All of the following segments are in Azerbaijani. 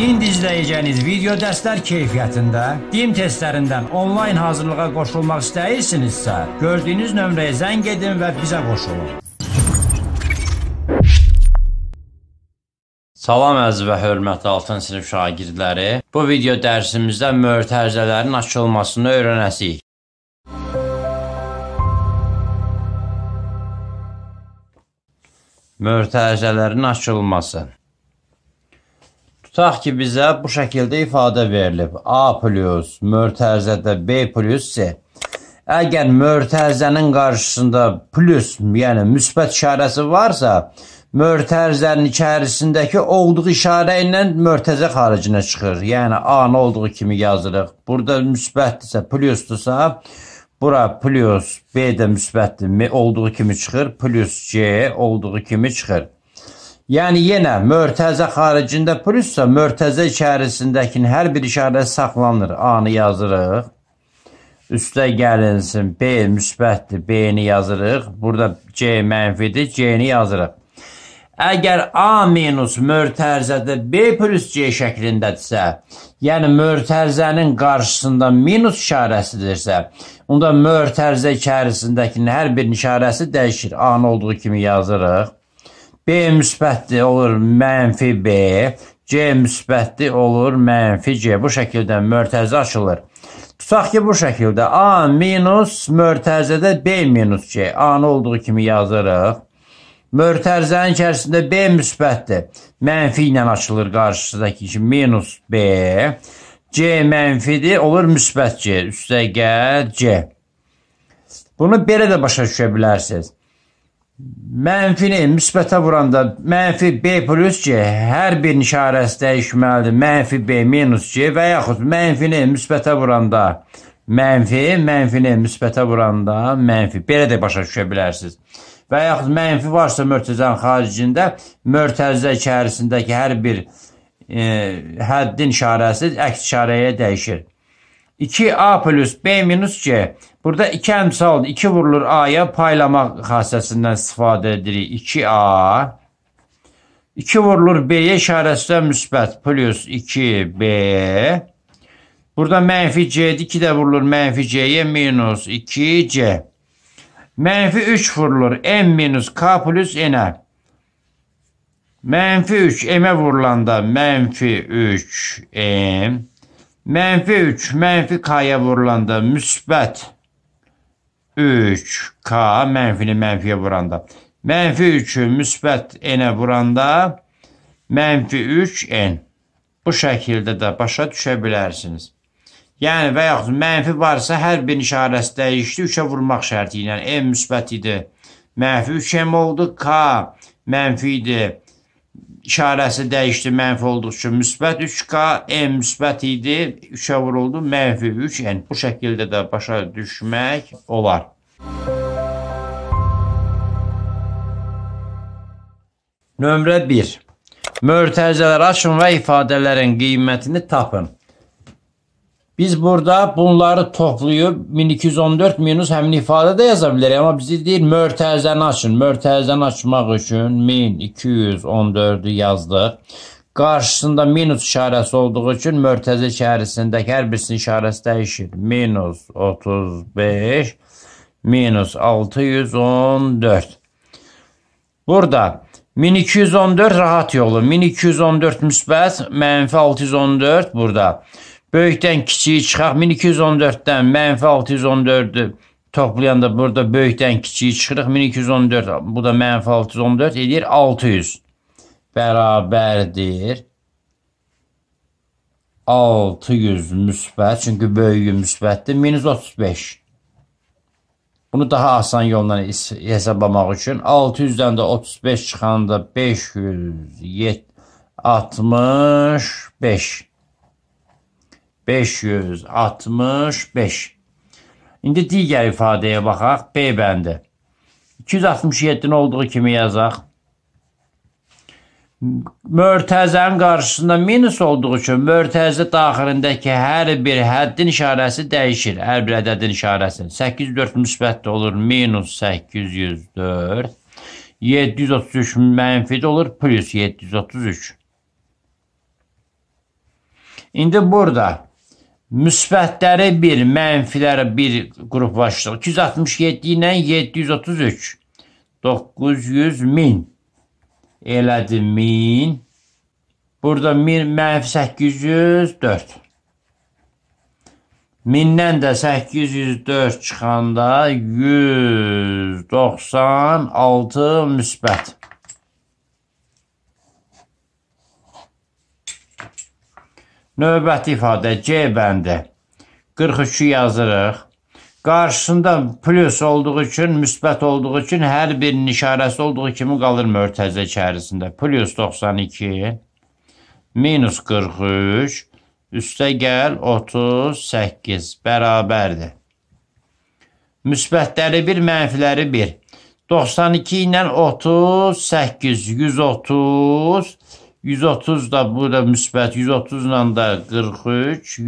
İndi izləyəcəyiniz video dərslər keyfiyyətində DİM testlərindən onlayn hazırlığa qoşulmaq istəyirsinizsə, gördüyünüz nömrəyə zəng edin və bizə qoşulun. Salam əziz və hörmətli 6-cı sinif şagirdləri. Bu video dərsimizdə mötərizələrin açılmasını öyrənəcəyik. Mötərizələrin açılması Tutaq ki, bizə bu şəkildə ifadə verilib. A plus mörtərzədə B plussə, əgər mörtərzənin qarşısında plus, yəni müsbət işarəsi varsa, mörtərzənin içərisindəki olduğu işarə ilə mörtəzə xaricinə çıxır. Yəni A-nı olduğu kimi yazırıq. Burada müsbətdirsə, plusdursa, bura plus B də müsbətdir, olduğu kimi çıxır, plus C olduğu kimi çıxır. Yəni yenə mörtəzə xaricində plussa mörtəzə içərisindəkinin hər bir işarə saxlanır. A-nı yazırıq. Üstə gəlinsin. B müsbətdir. B-ni yazırıq. Burada C mənfidir. C-ni yazırıq. Əgər A minus mörtərzədə B plus C şəklindədirsə, yəni mörtərzənin qarşısında minus işarəsidirsə, onda mörtərzə içərisindəkinin hər bir işarəsi dəyişir. A-nı olduğu kimi yazırıq. B müsbətdir, olur mənfi B, C müsbətdir, olur mənfi C. Bu şəkildə mörtəzi açılır. Tutaq ki, bu şəkildə A minus mörtəzədə B minus C. A-nı olduğu kimi yazırıq. Mörtəzənin içərisində B müsbətdir. Mənfi ilə açılır qarşısındakı kimi minus B. C mənfidir, olur müsbət C. Üstə gəl C. Bunu belə də başa düşə bilərsiniz. Mənfini müsbətə vuranda mənfi B plus C hər bir işarəsi dəyişməlidir. Mənfi B minus C və yaxud mənfini müsbətə vuranda mənfi, mənfini müsbətə vuranda mənfi. Belə də başa düşə bilərsiniz. Və yaxud mənfi varsa mörtəzənin xaricində, mörtəzə içərisindəki hər bir e, həddin işarəsi əks işarəyə dəyişir. 2A plus B minus C Burada iki əmsal, iki vurulur aya ya paylamaq xassəsindən istifadə edirik. 2A, 2 vurulur B-yə işarəsi də müsbət, plus 2B. Burada mənfi C-dir, 2 də vurulur mənfi C-yə, minus 2C. Mənfi 3 vurulur, M minus K plus N-ə. Mənfi 3, M-ə vurulanda mənfi 3, M. Mənfi 3, mənfi K-ya vurulanda müsbət 2. 3K mənfini mənfiyə vuranda. Mənfi 3-ü müsbət N-ə vuranda mənfi 3N. Bu şəkildə də başa düşə bilərsiniz. Yəni və yaxud mənfi varsa hər bir işarəsi dəyişdi 3-ə vurmaq şərti ilə. N müsbət idi. Mənfi 3M oldu. K mənfi idi işarəsi dəyişdi, mənfi olduqca müsbət 3K, M e müsbət idi, 3-ə vuruldu, mənfi 3, yəni bu şəkildə də başa düşmək olar. Nömrə 1. Mörtəzələr açın və ifadələrin qiymətini tapın. Biz burada bunları toplayıb 1214 minus həmin ifadə də yaza bilərik, amma bizi deyir mörtəzəni açın. Mörtəzəni açmaq üçün 1214-ü yazdıq. Qarşısında minus işarəsi olduğu üçün mörtəzə içərisindəki hər birisinin işarəsi dəyişir. Minus 35 minus 614. Burada 1214 rahat yolu, 1214 müsbət, mənfi 614 burada. Burada. Böyükdən kiçiyi çıxaq 1214-dən mənfi 614-ü toplayanda burada böyükdən kiçiyi çıxırıq 1214 bu da mənfi 614 edir 600 bərabərdir 600 müsbət çünki böyüyü müsbətdir minus 35 bunu daha asan yolla hesablamaq üçün 600-dən də 35 çıxanda 565 565. İndi digər ifadəyə baxaq. B bəndi. 267-ni olduğu kimi yazaq. Mörtəzənin qarşısında minus olduğu üçün mörtəzə daxilindəki hər bir həddin işarəsi dəyişir. Hər bir ədədin işarəsi. 804 müsbətdə olur minus 804. 733 mənfidə olur plus 733. İndi burada müsbətləri 1, mənfiləri 1 qruplaşdırıq. 267 ilə 733 900 min elədi 1000. Burada 1000 mənfi 804. 1000-dən də 804 çıxanda 196 müsbət. Növbəti ifadə C bəndi. 43-ü yazırıq. Qarşısında plus olduğu üçün, müsbət olduğu üçün hər birinin işarəsi olduğu kimi qalır mörtəzə içərisində. Plus 92, minus 43, üstə gəl 38 bərabərdir. Müsbətləri 1, mənfiləri 1. 92 ilə 38, 130, 130 da bu da müsbət 130 ilə da 43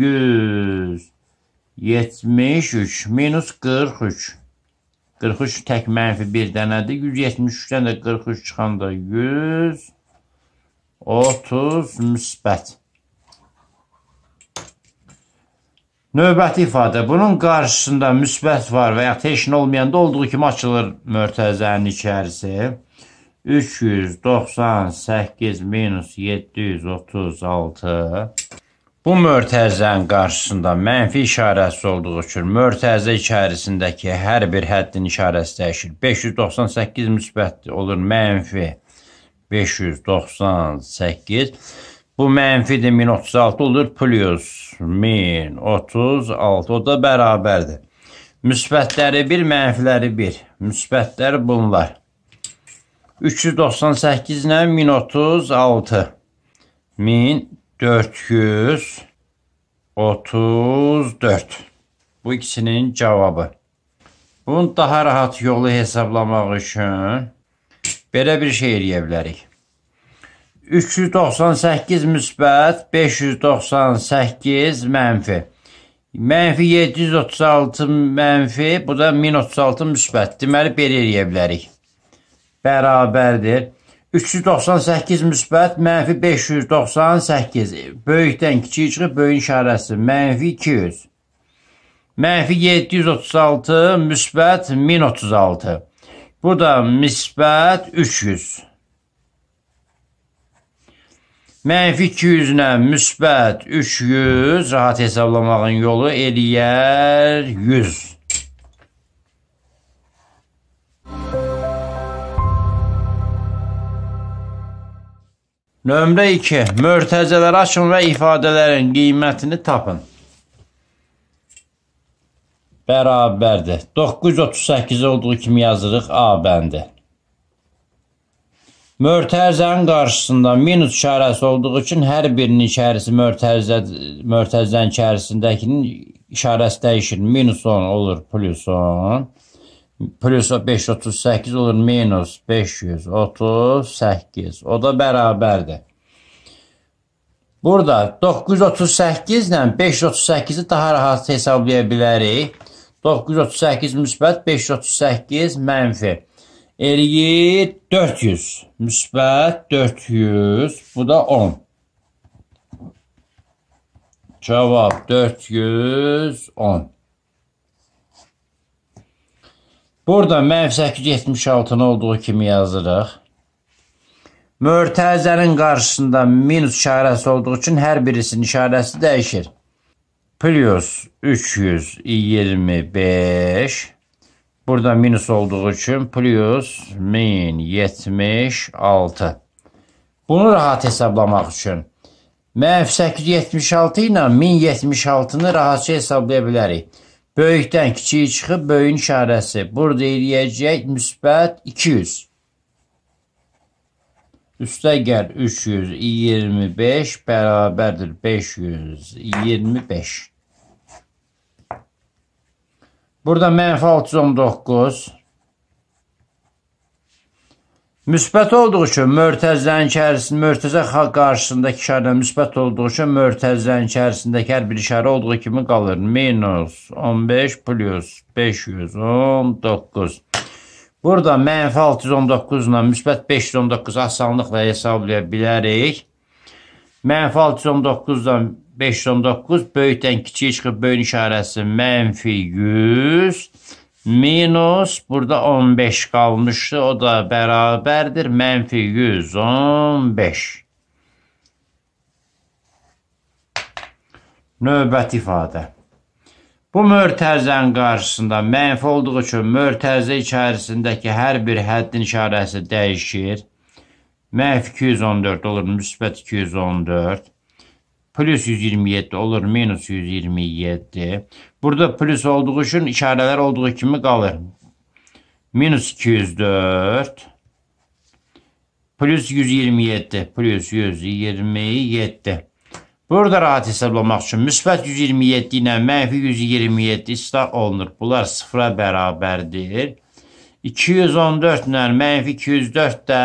173 minus 43 43 tək mənfi bir dənədir 173-dən də 43 çıxanda 100 30 müsbət Növbəti ifadə. Bunun qarşısında müsbət var və ya heç nə olmayanda olduğu kimi açılır mörtəzənin içərisi. 398 minus 736 bu mörtəzənin qarşısında mənfi işarəsi olduğu üçün mörtəzə içərisindəki hər bir həddin işarəsi dəyişir. 598 müsbətdir, olur mənfi 598. Bu mənfidir 1036 olur plus 1036 o da bərabərdir. Müsbətləri 1, mənfiləri 1. Müsbətlər bunlar. 398 ilə 1036 1434 Bu ikisinin cavabı. Bunu daha rahat yolu hesablamaq üçün belə bir şey eləyə bilərik. 398 müsbət, 598 mənfi. Mənfi 736 mənfi, bu da 1036 müsbət. Deməli, belə eləyə bilərik bərabərdir. 398 müsbət, mənfi 598. Böyükdən kiçik çıxıb böyüyün işarəsi. Mənfi 200. Mənfi 736, müsbət 1036. Bu da müsbət 300. Mənfi 200-nə müsbət 300 rahat hesablamağın yolu eləyər 100. Nömrə 2. Mörtəzələri açın və ifadələrin qiymətini tapın. Bərabərdir. 938 olduğu kimi yazırıq A bəndi. Mörtəzənin qarşısında minus işarəsi olduğu üçün hər birinin işarəsi mörtəzə, mörtəzənin içərisindəkinin işarəsi dəyişir. Minus 10 olur, plus 10 plus 538 olur minus 538. O da bərabərdir. Burada 938 ilə 538-i daha rahat hesablaya bilərik. 938 müsbət, 538 mənfi. Eləyi 400. Müsbət 400. Bu da 10. Cavab 410. Burada mənf 876-nı olduğu kimi yazırıq. Mörtəzənin qarşısında minus işarəsi olduğu üçün hər birisinin işarəsi dəyişir. Plus 325 Burada minus olduğu üçün plus 1076. Bunu rahat hesablamaq üçün mənf 876 ilə 1076-nı rahatca hesablaya bilərik. Böyükdən kiçiyi çıxıb böyüyün işarəsi. Burada eləyəcək müsbət 200. Üstə gəl 325 bərabərdir 525. Burada mənfi 619. Müsbət olduğu üçün mörtəzlərin içərisində mörtəzə qarşısındakı işarə müsbət olduğu üçün mörtəzlərin içərisindəki hər bir işarə olduğu kimi qalır. Minus 15 plus 519. Burada mənfi 619 ilə müsbət 519 asanlıqla hesablaya bilərik. Mənfi 619 ilə 519 böyükdən kiçiyə çıxıb böyün işarəsi mənfi 100. Minus burada 15 qalmışdı. O da bərabərdir. Mənfi 115. Növbəti ifadə. Bu mörtəzənin qarşısında mənfi olduğu üçün mörtəzə içərisindəki hər bir həddin işarəsi dəyişir. Mənfi 214 olur, müsbət 214. Plus 127 olur, minus 127. Burada plus olduğu üçün işarələr olduğu kimi qalır. Minus 204 plus 127 plus 127 Burada rahat hesablamaq üçün müsbət 127 ilə mənfi 127 islah olunur. Bunlar sıfıra bərabərdir. 214 ilə mənfi 204 də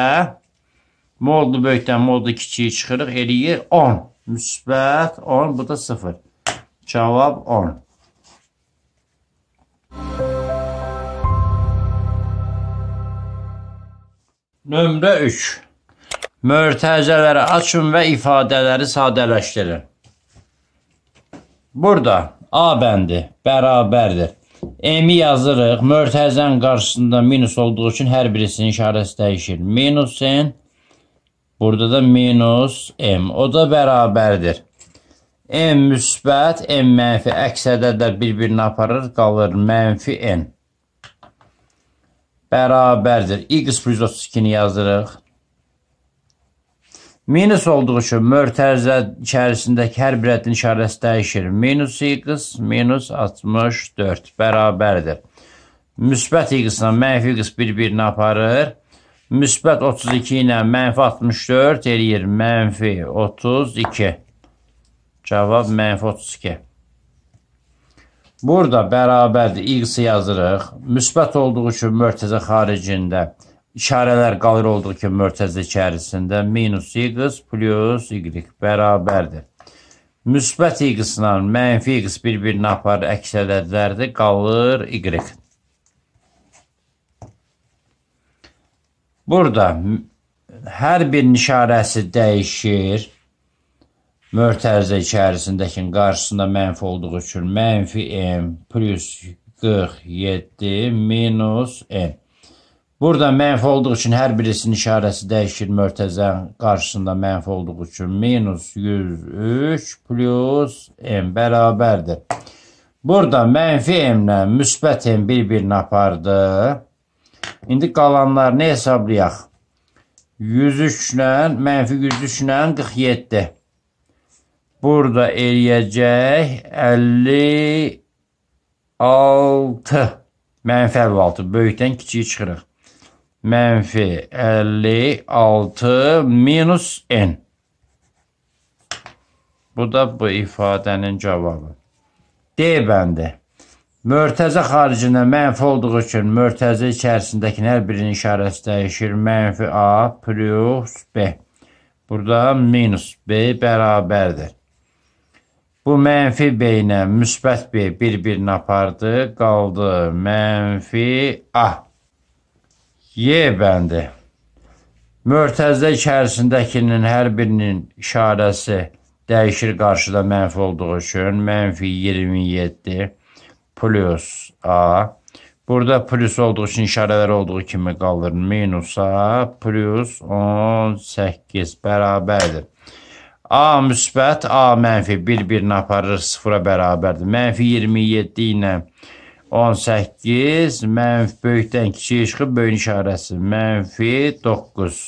moldu böyükdən moldu kiçiyi çıxırıq. Eləyir 10. Müsbət 10. Bu da 0. Cavab 10. Nömrə 3. Mörtəzələri açın və ifadələri sadələşdirin. Burada A bəndi bərabərdir. M-i yazırıq. Mörtəzənin qarşısında minus olduğu üçün hər birisinin işarəsi dəyişir. Minus N Burada da minus M. O da bərabərdir. M müsbət, M mənfi əks ədədlər bir-birini aparır, qalır mənfi N bərabərdir. X plus 32-ni yazırıq. Minus olduğu üçün mörtərzə içərisindəki hər bir ədin işarəsi dəyişir. Minus x minus 64 bərabərdir. Müsbət x ilə mənfi x bir-birini aparır. Müsbət 32 ilə mənfi 64 eləyir mənfi 32. Cavab mənfi 32. Burada bərabərdir, x yazırıq. Müsbət olduğu üçün mörtəzə xaricində, işarələr qalır olduğu ki, mörtəzə içərisində minus x plus y bərabərdir. Müsbət x-la mənfi x bir-birini aparır, əks ədədlərdir, qalır y. Burada hər bir işarəsi dəyişir mörtərizə içərisindəkinin qarşısında mənfi olduğu üçün mənfi m plus 47 minus m. Burada mənfi olduğu üçün hər birisinin işarəsi dəyişir mörtəzənin qarşısında mənfi olduğu üçün minus 103 plus m bərabərdir. Burada mənfi m-lə müsbət m bir-birini apardı. İndi qalanlarını hesablayaq. 103 ilə mənfi 103 ilə 47 burada eləyəcək 56 mənfi 56 böyükdən kiçiyi çıxırıq mənfi 56 minus n Bu da bu ifadənin cavabı. D bəndi. Mörtəzə xaricində mənfi olduğu üçün mörtəzə içərisindəkin hər birinin işarəsi dəyişir. Mənfi A plus B. Burada minus B bərabərdir. Bu mənfi beynə müsbət B bir-birini apardı, qaldı mənfi A. Y bəndi. Mörtəzdə içərisindəkinin hər birinin işarəsi dəyişir qarşıda mənfi olduğu üçün. Mənfi 27 plus A. Burada plus olduğu üçün işarələr olduğu kimi qalır. Minusa plus 18 bərabərdir. A müsbət, A mənfi bir-birini aparır sıfıra bərabərdir. Mənfi 27 ilə 18, mənfi böyükdən kiçik işığı böyün işarəsi, mənfi 9.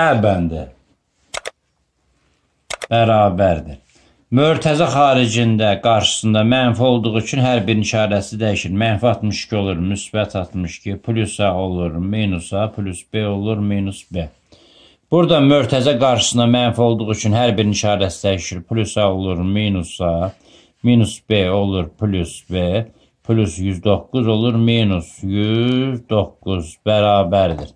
Ə bəndi bərabərdir. Mörtəzə xaricində qarşısında mənfi olduğu üçün hər bir işarəsi dəyişir. Mənfi 62 olur, müsbət 62, plusa olur, minusa, plus b olur, minus b. Burada mörtəzə qarşısında mənfi olduğu üçün hər bir işarəsi dəyişir. Plusa olur, minusa, minus b olur, plus b, plus 109 olur, minus 109 bərabərdir.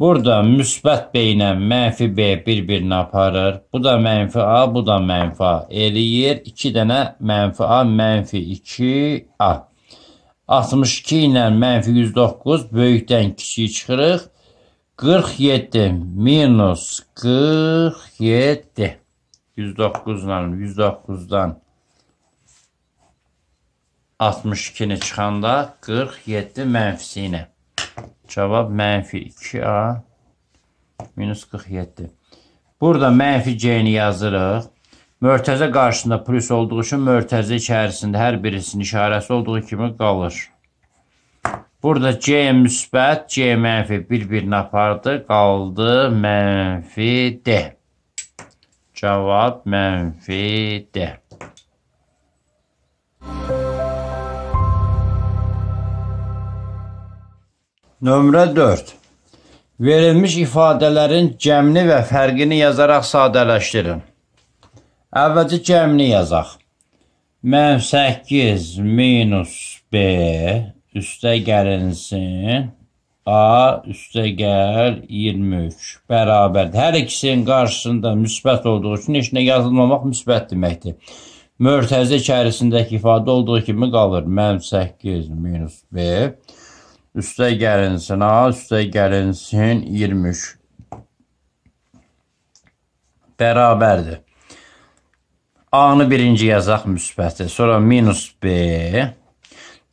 Burada müsbət B ilə mənfi B bir-birini aparır. Bu da mənfi A, bu da mənfi A. Eləyir 2 dənə mənfi A, mənfi 2 A. 62 ilə mənfi 109 böyükdən kiçiyi çıxırıq. 47 minus 47. 109'dan, 109'dan 109-dan 62 çıxanda 47 mənfisi ilə. Cavab mənfi 2A minus 47. Burada mənfi C-ni yazırıq. Mörtəzə qarşısında plus olduğu üçün mörtəzə içərisində hər birisinin işarəsi olduğu kimi qalır. Burada C müsbət, C mənfi bir-birini apardı, qaldı mənfi D. Cavab mənfi D. Nömrə 4. Verilmiş ifadələrin cəmli və fərqini yazaraq sadələşdirin. Əvvəlcə cəmli yazaq. Mən 8 minus B üstə gəlinsin. A üstə gəl 23 bərabərdir. Hər ikisinin qarşısında müsbət olduğu üçün heç nə yazılmamaq müsbət deməkdir. Mörtəzə içərisindəki ifadə olduğu kimi qalır. Mən 8 minus B üstə gəlinsin üstə gəlinsin, A üstə gəlinsin 23. Bərabərdir. A-nı birinci yazaq müsbəti, sonra minus B,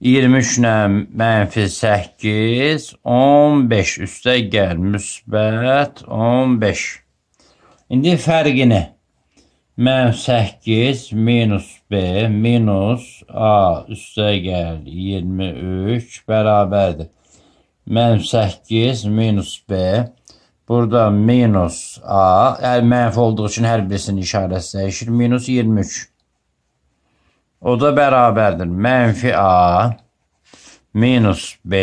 23 ilə mənfi 8, 15 üstə gəl, müsbət 15. İndi fərqini Mən 8 minus B minus A üstə gəl 23 bərabərdir. Mən 8 minus B Burada minus A, yəni mənfi olduğu üçün hər birisinin işarəsi dəyişir. Minus 23. O da bərabərdir. Mənfi A minus B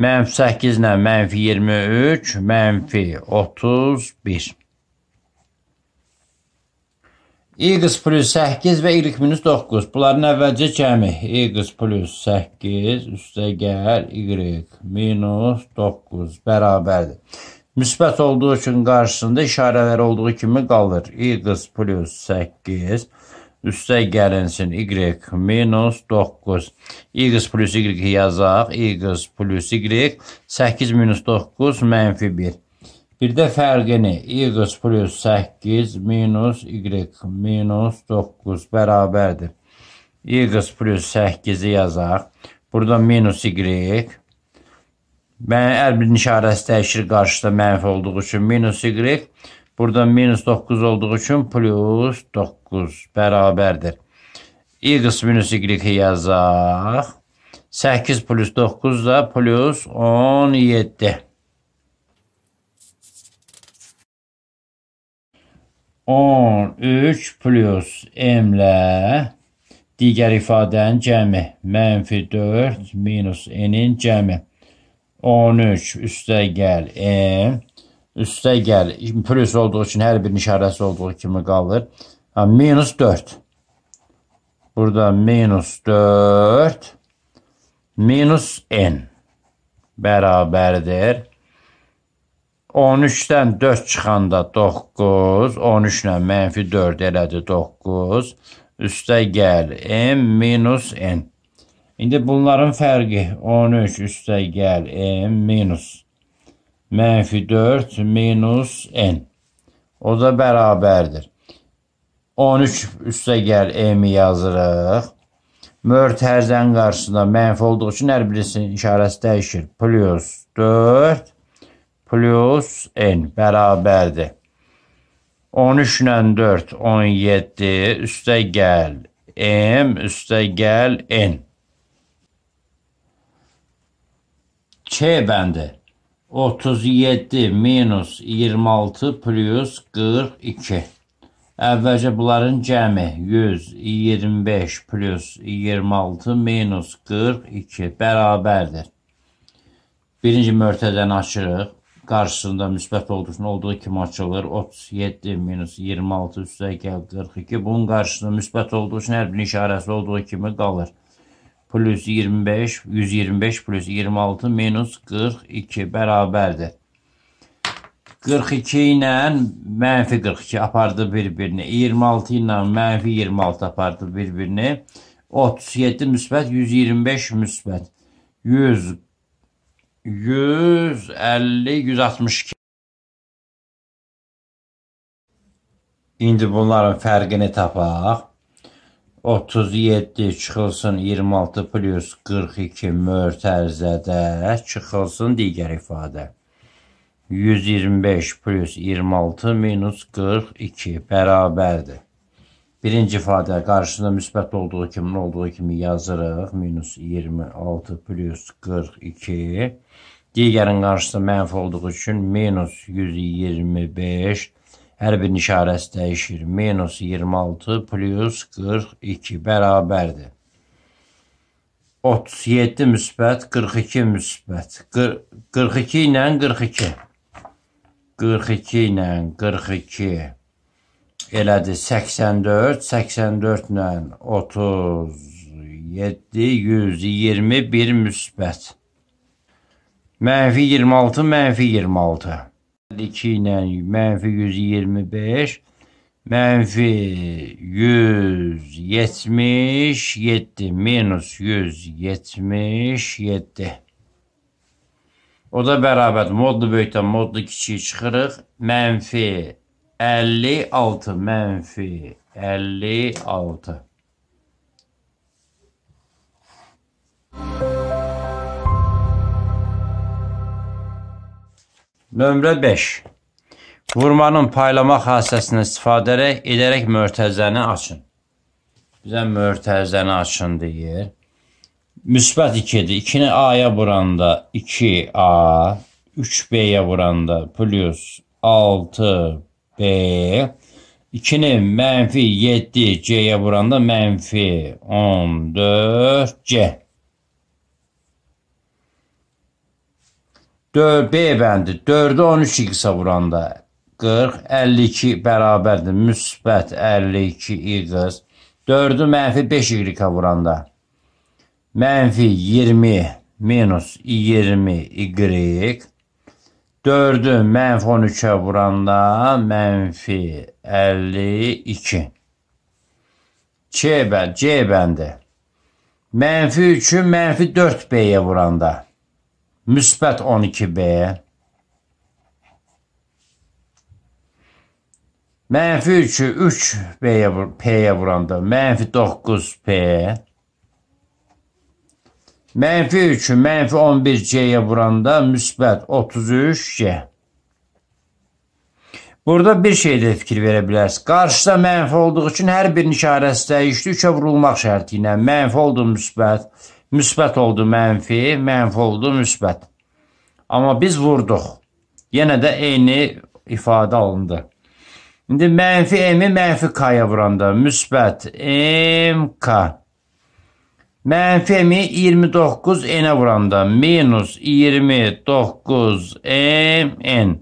mənfi 8 ilə mənfi 23, mənfi 31 x plus 8 və y minus 9. Bunların əvvəlcə cəmi. x plus 8 üstə gəl y minus 9 bərabərdir. Müsbət olduğu üçün qarşısında işarələr olduğu kimi qalır. x plus 8 üstə gəlinsin y minus 9. x plus y yazaq. x plus y 8 minus 9 mənfi 1. Bir də fərqini x plus 8 minus y minus 9 bərabərdir. x plus 8-i yazaq. Burada minus y. Mən hər bir işarəsi dəyişir qarşıda mənfi olduğu üçün minus y. Burada minus 9 olduğu üçün plus 9 bərabərdir. x minus y-i yazaq. 8 plus 9 da plus 17. 13 plus m'lə diğer ifadənin cəmi mənfi 4 minus n'in cəmi 13 üstə gel, m üstə gəl plus olduğu için her bir işarəsi olduğu kimi qalır. Ha, minus 4. Burada minus 4 minus n Beraberdir. 13-dən 4 çıxanda 9, 13-lə mənfi 4 elədi 9, üstə gəl m minus n. İndi bunların fərqi 13 üstə gəl m minus mənfi 4 minus n. O da bərabərdir. 13 üstə gəl m-i yazırıq. Mörtərzənin qarşısında mənfi olduğu üçün hər birisi işarəsi dəyişir. Plus 4 plus n beraberdi. 13 ile 4 17 üste gel m üste gel n. Ç bende, 37 minus 26 plus 42. Əvvəlcə bunların cəmi 125 plus 26 minus 42 bərabərdir. Birinci mörtədən açırıq. qarşısında müsbət ordusuna olduğu kimi açılır. 37 minus 26 üstə gəl 42. Bunun qarşısında müsbət olduğu üçün hər bir işarəsi olduğu kimi qalır. Plus 25, 125 plus 26 minus 42 bərabərdir. 42 ilə mənfi 42 apardı bir-birini. 26 ilə mənfi 26 apardı bir-birini. 37 müsbət, 125 müsbət. 100 150-162. İndi bunların fərqini tapaq. 37 çıxılsın 26 plus 42 mörtərzədə çıxılsın digər ifadə. 125 plus 26 minus 42 bərabərdir. Birinci ifadə qarşısında müsbət olduğu kimi, olduğu kimi yazırıq. Minus 26 plus 42 digərin qarşısı mənfi olduğu üçün minus 125 hər bir işarəsi dəyişir. Minus 26 plus 42 bərabərdir. 37 müsbət, 42 müsbət. 42 ilə 42. 42 ilə 42 elədir 84, 84 ilə 37, 121 müsbət. Mənfi 26, mənfi 26. 2 ilə mənfi 125, mənfi 177, minus 177. O da bərabər modlu böyükdən modlu kiçiyə çıxırıq. Mənfi 56, mənfi 56. Nömrə 5. Vurmanın paylama hadisəsini istifadə edərək mörtəzəni açın. Bizə mörtəzəni açın deyir. Müsbət 2-dir. 2-ni A-ya vuranda 2A, 3B-yə vuranda plus 6B, 2-ni mənfi 7C-yə vuranda mənfi 14C. 4 B bəndi 4-ü 13 x-ə vuranda 40 52 bərabərdir müsbət 52 x. 4-ü mənfi 5 y-ə vuranda mənfi 20 minus 20 y. 4-ü mənfi 13-ə vuranda mənfi 52. C bəndi, C bəndi. Mənfi 3-ü mənfi 4 B-yə vuranda müsbət 12B, mənfi 3-ü 3B-yə P-yə vuranda mənfi 9P, mənfi 3-ü mənfi 11C-yə vuranda müsbət 33C. Burada bir şeydə fikir verə bilərsiniz. Qarşıda mənfi olduğu üçün hər birinin işarəsi dəyişdi, 3-ə vurulmaq şərti ilə mənfi oldu müsbət 33C müsbət oldu mənfi, mənfi oldu müsbət. Amma biz vurduq. Yenə də eyni ifadə alındı. İndi mənfi M-i mənfi K-ya vuranda müsbət MK. Mənfi M-i 29 N-ə vuranda minus 29 MN.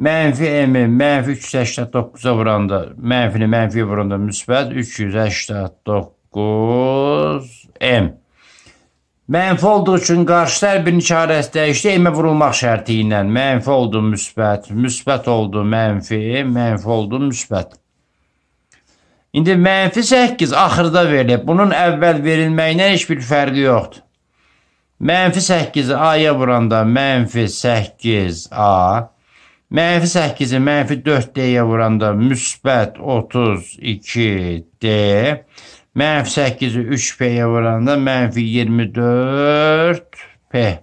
Mənfi M-i mənfi 389-a vuranda mənfini mənfiyə vuranda müsbət 389 M. Mənfi olduğu üçün qarşı tərəfin işarəsi dəyişdi, elmə vurulmaq şərti ilə. Mənfi oldu müsbət, müsbət oldu mənfi, mənfi oldu müsbət. İndi mənfi 8 axırda verilib. Bunun əvvəl verilməyindən heç bir fərqi yoxdur. Mənfi 8-i A-ya vuranda mənfi 8A, mənfi 8-i mənfi 4D-yə vuranda müsbət 32D, Menfi 8'i 3P'ye vuranda menfi 24P.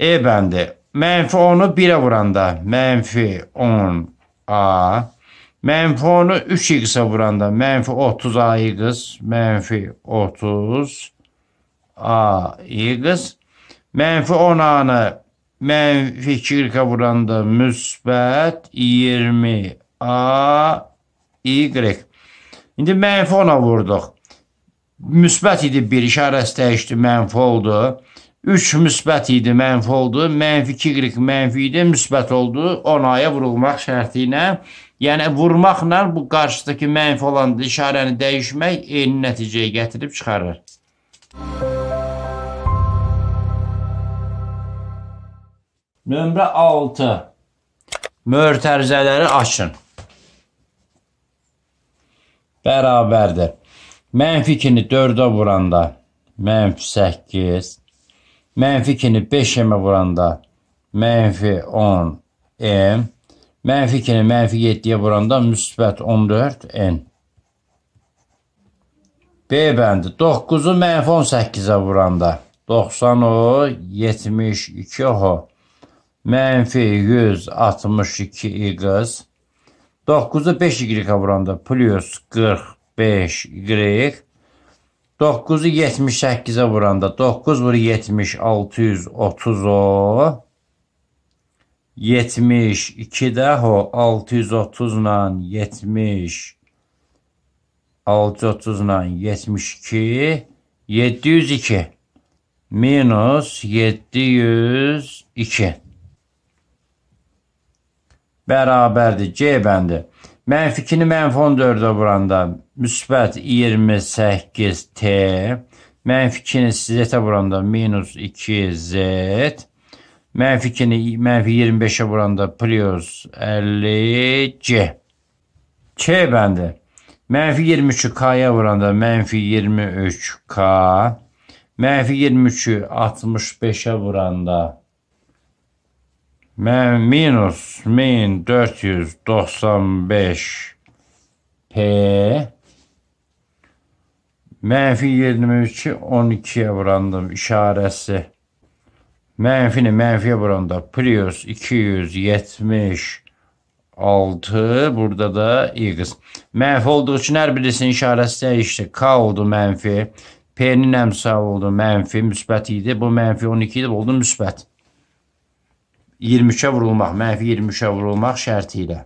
E bende. Menfi 10'u 1'e vuranda menfi 10A. Menfi 10'u 3x'e vuranda menfi 30ax menfi 30 ax menfi 10a'nı menfi 40'e vuranda müsbət 20 a y İndi mənfi ona vurduq. Müsbət idi bir, işarəsi dəyişdi, mənfi oldu. 3 müsbət idi, mənfi oldu. Mənfi 2 qırıq mənfi idi, müsbət oldu. 10-aya vurulmaq şərti ilə, yəni vurmaqla bu qarşıdakı mənfi olan işarəni dəyişmək eyni nəticəyə gətirib çıxarır. Nömrə 6. Mötərizələri açın bərabərdir. Mənfi 2-ni 4-ə vuranda mənfi 8, mənfi 2-ni 5-ə vuranda mənfi 10m, mənfi 2-ni mənfi 7-yə vuranda müsbət 14n. B bəndi 9-u mənfi 18-ə vuranda 90 o, 72 o, mənfi 162 i qız, 9-u 5y vuranda plus 45y 9-u 78-ə vuranda 9 vur 70 630 o 72 də o 630 ilə 70 630 ilə 72 702 minus 702 beraberdi. C bəndi. Mənfi 2-ni mənfi 14-də vuranda müsbət 28T, mənfi 2-ni Z-ə vuranda minus 2Z, mənfi 2-ni mənfi 25-ə vuranda plus 50C. Ç bəndi. Mənfi 23-ü K-ya vuranda mənfi 23K, mənfi 23-ü 65-ə vuranda minus 1495 P Menfi 23 12'ye burandım işaresi. Menfini menfiye vuranda Prius 276 burada da X. Menfi olduğu için her birisinin işaresi değişti. K oldu menfi. P'nin emsa oldu menfi. Müsbet idi. Bu menfi 12 idi. Oldu müsbet. 23-ə vurulmaq, mənfi 23-ə vurulmaq şərti ilə.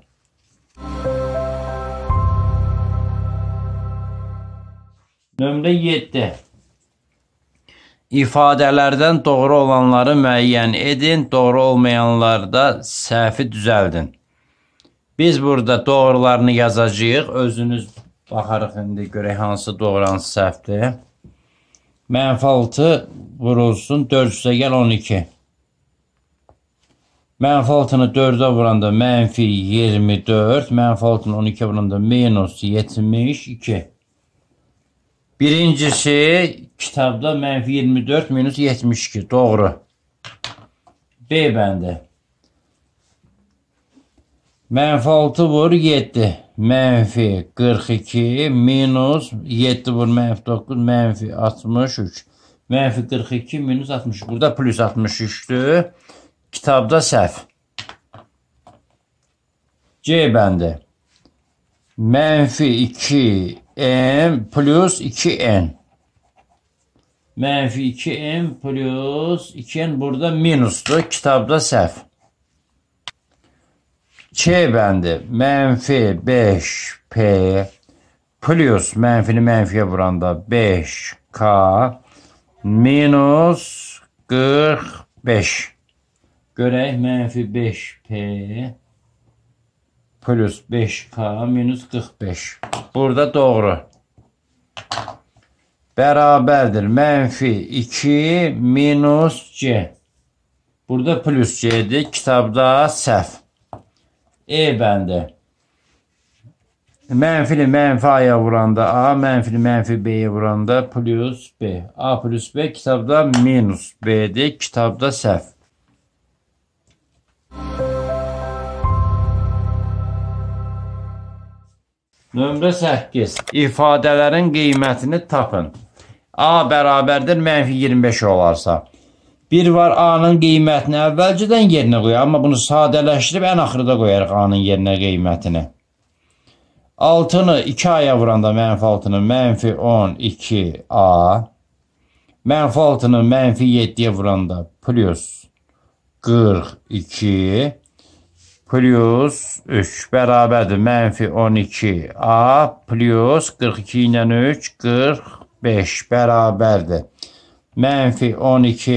Nömrə 7. İfadələrdən doğru olanları müəyyən edin, doğru olmayanlarda səhvi düzəldin. Biz burada doğrularını yazacağıq. Özünüz baxarıq indi görək hansı doğru, hansı səhvdir. Mənfi 6 vurulsun, 4 üstə gəl 12. Mənfi altını 4-ə vuranda mənfi 24, mənfi altını 12-ə vuranda minus 72. Birincisi kitabda mənfi 24 minus 72. Doğru. B bəndi. Mənfi 6 vur 7. Mənfi 42 minus 7 vur mənfi 9 mənfi 63. Mənfi 42 minus 60. Burada plus 63-dür. Kitabda səhv. C bəndi. Mənfi 2m plus 2n. Mənfi 2m plus 2n burada minusdur. Kitabda səhv. C bəndi. Mənfi 5p plus mənfini mənfiyə vuranda 5k minus 45. Görək mənfi 5P plus 5K minus 45. Burada doğru. Bərabərdir. Mənfi 2 minus C. Burada plus C'dir. Kitabda səhv. E bende. Mənfili mənfi A'ya vuranda A, mənfili mənfi B'yə vuranda plus B. A plus B kitabda minus b Kitabda səhv. Nömrə 8. İfadələrin qiymətini tapın. A bərabərdir mənfi 25 olarsa. Bir var A-nın qiymətini əvvəlcədən yerinə qoyar, amma bunu sadələşdirib ən axırda qoyarıq A-nın yerinə qiymətini. 6-nı 2 aya vuranda mənfi 6-nı mənfi 10, 2 A. Mənfi 6-nı mənfi 7-yə vuranda plus 42 plus 3 bərabərdir mənfi 12a plus 42 ilə 3 45 bərabərdir. Mənfi 12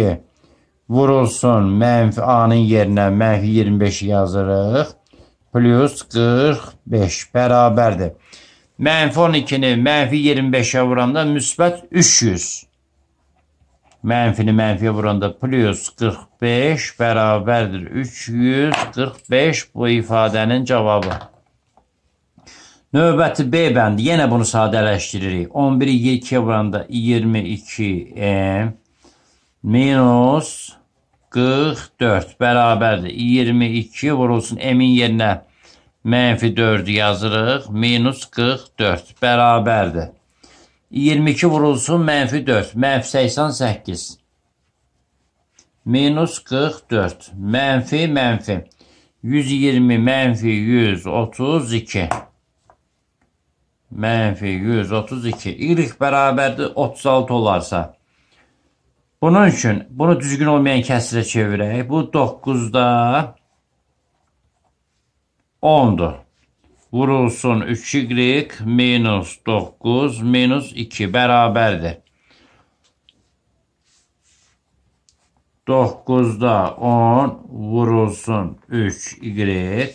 vurulsun mənfi a-nın yerinə mənfi 25-i yazırıq. Plus 45 bərabərdir. Mənfi 12-ni mənfi 25-ə vuranda müsbət 300. mənfini mənfiyə vuranda plus 45 bərabərdir 345 bu ifadənin cavabı. Növbəti B bəndi. Yenə bunu sadələşdiririk. 11-i 22-yə vuranda 22M minus 44 bərabərdir. 22 vurulsun M-in yerinə mənfi 4 yazırıq. Minus 44 bərabərdir. 22 vurulsun, mənfi 4, mənfi 88. Minus 44, mənfi, mənfi. 120, mənfi 132. Mənfi 132. Y bərabərdir 36 olarsa. Bunun üçün bunu düzgün olmayan kəsirə çevirək. Bu 9-da 10-dur vurulsun 3y minus 9 minus 2 bərabərdir. 9-da 10 vurulsun 3y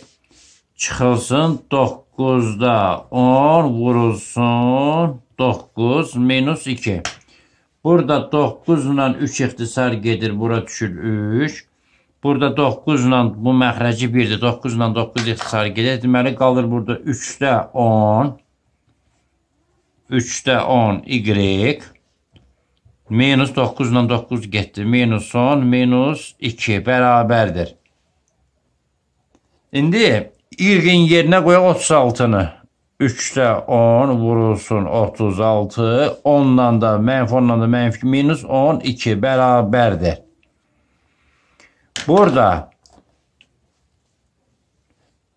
çıxılsın 9-da 10 vurulsun 9 minus 2. Burada 9 ilə 3 ixtisar gedir. Bura düşür 3. Burada 9 ilə bu məxrəci 1-dir. 9 ilə 9 ixtisarı gedir. Deməli qalır burada 3-də 10. 3-də 10 y. Minus 9 ilə 9 getdi. Minus 10, minus 2 bərabərdir. İndi y-in yerinə qoyaq 36-nı. 3-də 10 vurulsun 36. 10 ilə də mənfi, 10 ilə də mənfi minus 12 bərabərdir. Burada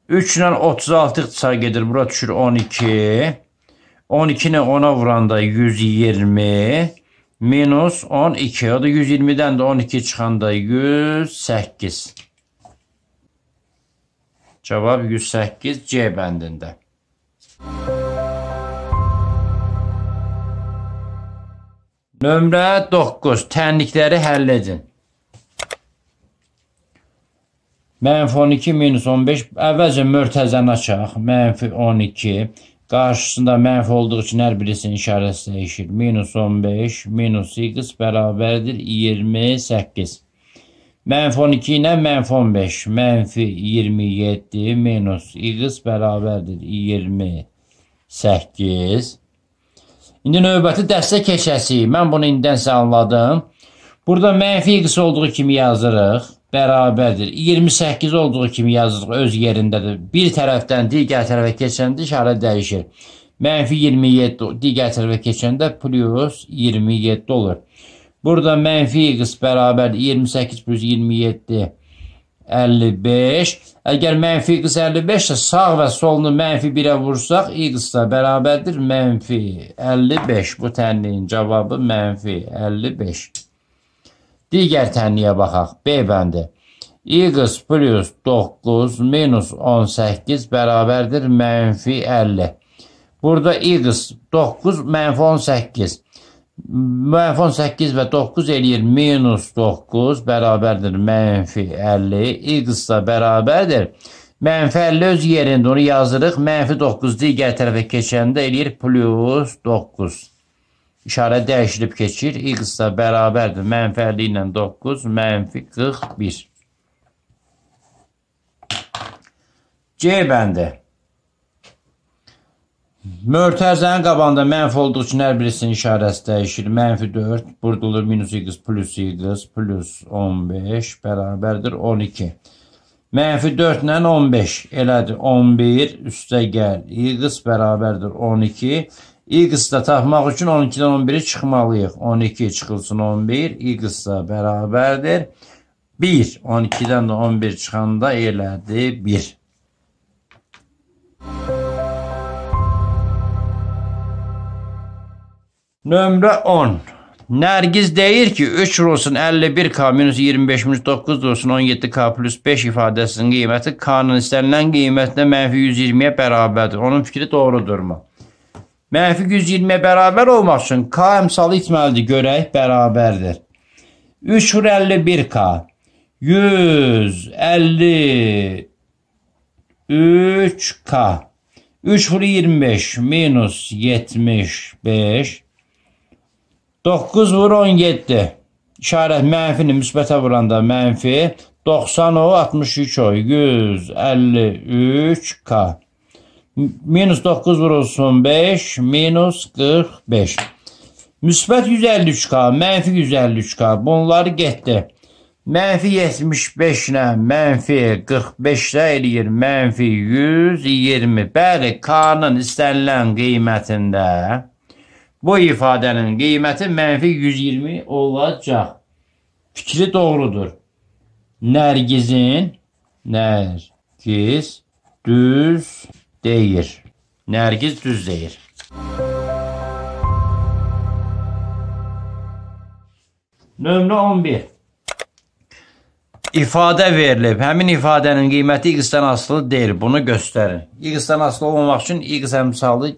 3 ile 36 çay gedir. Bura düşür 12. 12 ile 10'a vuranda 120. Minus 12. O da 120'den de 12 çıkanda 108. Cevap 108 C bendinde. Nömrə 9. Tənlikləri həll edin. Mənfi 12 minus 15 əvvəlcə mörtəzəni açaq. Mənfi 12 qarşısında mənfi olduğu üçün hər birisinin işarəsi dəyişir. Minus 15 minus x bərabərdir 28. Mənfi 12 ilə mənfi 15. Mənfi 27 minus x bərabərdir 28. İndi növbəti dərsə keçəsik. Mən bunu indidən sizə anladım. Burada mənfi x olduğu kimi yazırıq bərabərdir. 28 olduğu kimi yazılıq öz yerindədir. Bir tərəfdən digər tərəfə keçəndə işarə dəyişir. Mənfi 27 digər tərəfə keçəndə plus 27 olur. Burada mənfi x bərabərdir 28 plus 27 55. Əgər mənfi x 55 isə sağ və solunu mənfi 1-ə vursaq, x də bərabərdir mənfi 55. Bu tənliyin cavabı mənfi 55. Digər tənliyə baxaq. B bəndi. X plus 9 minus 18 bərabərdir mənfi 50. Burada x 9 mənfi 18. Mənfi 18 və 9 eləyir minus 9 bərabərdir mənfi 50. X da bərabərdir. Mənfi 50 öz yerində onu yazırıq. Mənfi 9 digər tərəfə keçəndə eləyir plus 9. İşarə dəyişilib keçir. X da bərabərdir. Mənfəli ilə 9, mənfi 41. C bəndi. Mörtəzənin qabanda mənfi olduğu üçün hər birisinin işarəsi dəyişir. Mənfi 4, burada olur minus x plus x plus 15 bərabərdir 12. Mənfi 4 ilə 15 elədir 11, üstə gəl, x bərabərdir 12. X-da tapmaq üçün 12-dən 11-i çıxmalıyıq. 12 çıxılsın 11, X-da bərabərdir. 1, 12-dən də 11 çıxanda elədi 1. Nömrə 10. Nərgiz deyir ki, 3 rosun 51k minus 25 minus 9 rosun 17k plus 5 ifadəsinin qiyməti k-nın istənilən qiymətinə mənfi 120-yə bərabərdir. Onun fikri doğrudurmu? Mənfi 120 beraber bərabər olmaq üçün K əmsalı itməlidir. Görək bərabərdir. 3 vur 51 K. 153 K. 3 vur 25 minus 75. 9 vur 17. İşarət mənfini müsbətə vuranda mənfi. 90 o 63 o 153 K. Minus 9 vurulsun 5. Minus 45. Müsbət 153K, mənfi 153K. Bunları getdi. Mənfi 75 ilə mənfi 45 də eləyir. Mənfi 120. Bəli, K-nın istənilən qiymətində bu ifadənin qiyməti mənfi 120 olacaq. Fikri doğrudur. Nərgizin, nərgiz düz Deyir. Nərgiz düz deyir. Nömrə 11. İfadə verilib. Həmin ifadənin qiyməti x-dən asılı deyil. Bunu göstərin. X-dən asılı olmaq üçün x əmsalı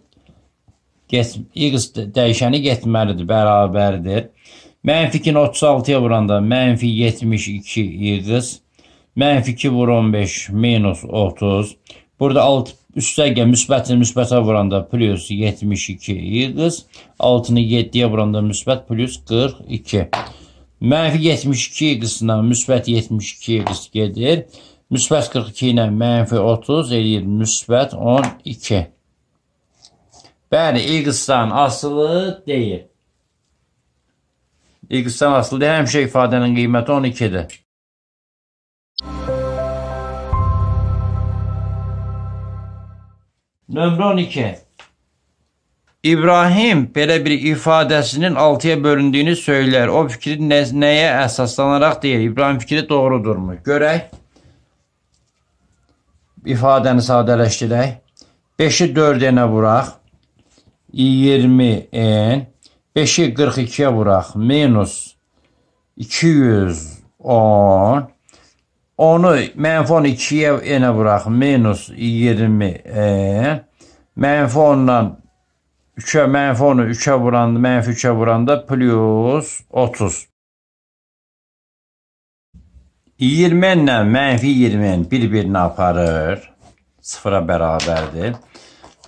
get, x dəyişəni getməlidir, bərabərdir. Mənfi 2-ni 36-ya vuranda mənfi 72 x, mənfi 2 vur 15 minus 30. Burada 6 Üstə müsbətini müsbətə vuranda plus 72 yıldız. Altını 7-yə vuranda müsbət plus 42. Mənfi 72 yıldızına müsbət 72 yıldız gedir. Müsbət 42 ilə mənfi 30 eləyir müsbət 12. Bəli, yıldızdan asılı deyil. Yıldızdan asılı deyil. Həmişə ifadənin qiyməti 12-dir. Nömrə 12. İbrahim belə bir ifadesinin altıya bölündüğünü söyler. O fikri nə, nəyə əsaslanaraq deyir? İbrahim fikri doğrudur mu? İfadəni sadələşdirək. 5-i 4-ə vuraq. 20-n. 5-i 42-yə vuraq. Minus 210 onu menfon 2'ye ene bırak. Minus 20 e. Menfonla 3'e menfonu 3'e vuran menfi 3'e da plus 30. 20 ile menfi 20 birbirine aparır. Sıfıra beraberdir.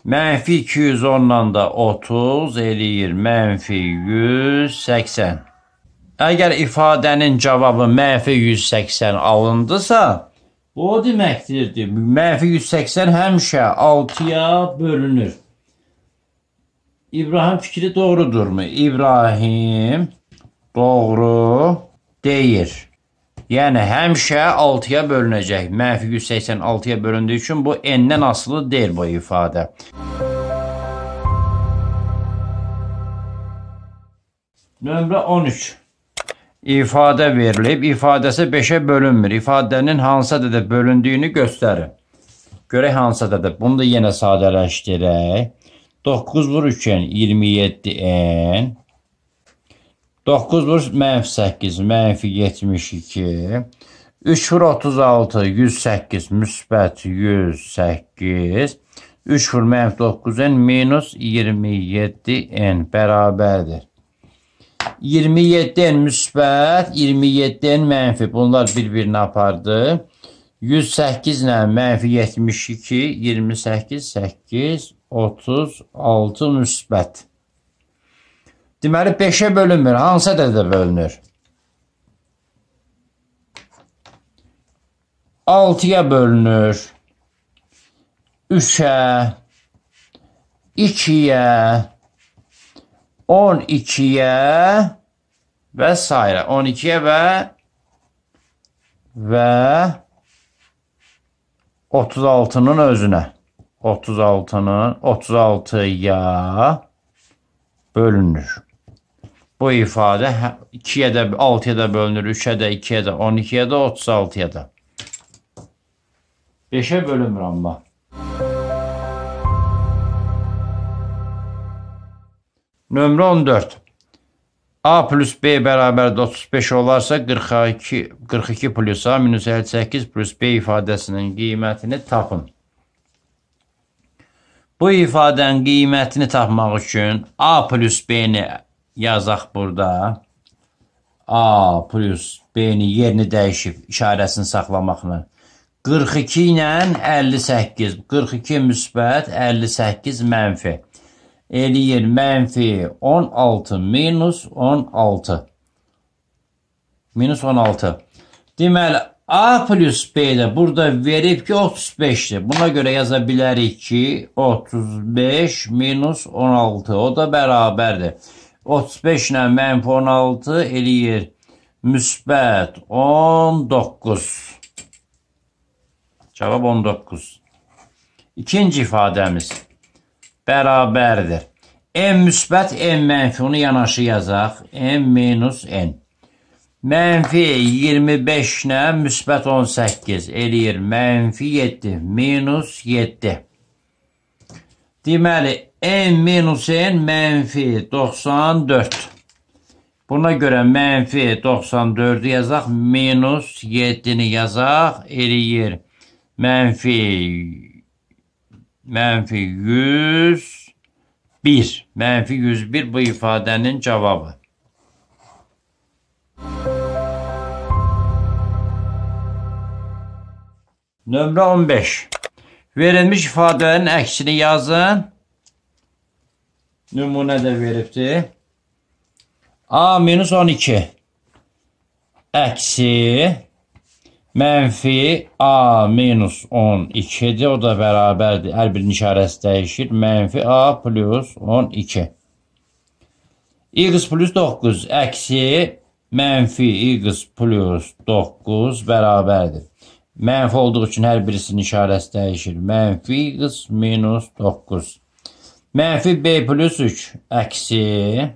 Menfi 210 ile da 30 elir menfi 180. Əgər ifadənin cavabı mənfi 180 alındısa, o deməkdir ki, mənfi 180 həmişə 6-ya bölünür. İbrahim fikri doğrudur mu? İbrahim doğru deyir. Yəni həmişə 6-ya bölünəcək. Mənfi 180 6-ya bölündüyü üçün bu n-dən asılı deyil bu ifadə. Nömrə 13. ifadə verilib. İfadəsi 5-ə bölünmür. İfadənin hansı ədədə bölündüyünü göstərin. Görək hansı ədədə. Bunu da yenə sadələşdirək. 9 vur 3-ən 27-ən. 9 vur mənfi 8, mənfi 72. 3 vur 36, 108, müsbət 108. 3 vur mənfi 9-ən minus 27-ən bərabərdir. 27-dən müsbət, 27-dən mənfi. Bunlar bir-birini apardı. 108 ilə mənfi 72, 28, 8, 36 müsbət. Deməli 5-ə bölünmür. Hansı ədədə bölünür? 6-ya bölünür. 3-ə, 2-yə, 12'ye vesaire 12'ye ve ve 36'nın özüne 36'nın 36'ya bölünür. Bu ifade 2'ye de 6'ya da bölünür, 3'e de 2'ye de 12'ye de 36'ya da. 5'e bölünür ama. Nömrə 14. A plus B bərabərdə 35 olarsa 42, 42 plus A minus 58 plus B ifadəsinin qiymətini tapın. Bu ifadənin qiymətini tapmaq üçün A plus B-ni yazaq burada. A plus B-ni yerini dəyişib işarəsini saxlamaqla. 42 ilə 58. 42 müsbət, 58 mənfi. 51 menfi 16 minus 16. Minus 16. Demel A plus B'de burada verip ki 35'ti. Buna göre yazabilir ki 35 minus 16. O da beraberdi. 35 ile menfi 16 eliyir. Müsbet 19. Cevap 19. İkinci ifademiz. bərabərdir. M müsbət, M mənfi onu yanaşı yazaq. M minus N. Mənfi 25-nə müsbət 18 eləyir. Mənfi 7 minus 7. Deməli, N minus N mənfi 94. Buna görə mənfi 94-ü yazaq, minus 7-ni yazaq, eləyir. Mənfi menfi 101. Menfi 101 bu ifadenin cevabı. Nömrə 15. Verilmiş ifadələrin əksini yazın. Nümunə də veribdir. A 12. Əksi Menfi A minus 12'di. O da beraberdi. Her bir işaresi değişir. Menfi A plus 12. X plus 9 eksi menfi X plus 9 beraberdir. Menfi olduğu için her birisinin işaresi değişir. Menfi X minus 9. Menfi B plus 3 eksi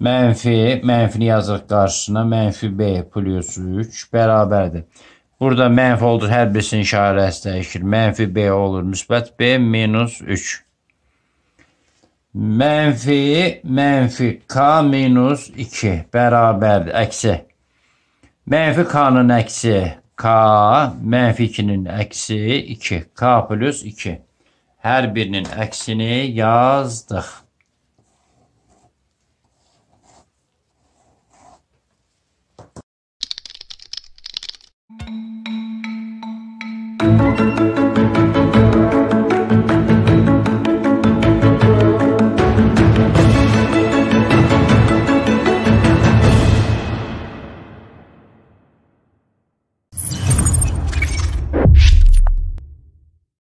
Menfi, menfini yazdık karşısına. Menfi B plus 3 beraberdir. Burada menfi olur her birisinin işaresi değişir. Menfi B olur. Müsbet B minus 3. Menfi, menfi K minus 2 beraberdir eksi. Menfi K'nın eksi K, menfi 2'nin eksi 2. K plus 2. Her birinin eksini yazdık. Thank you.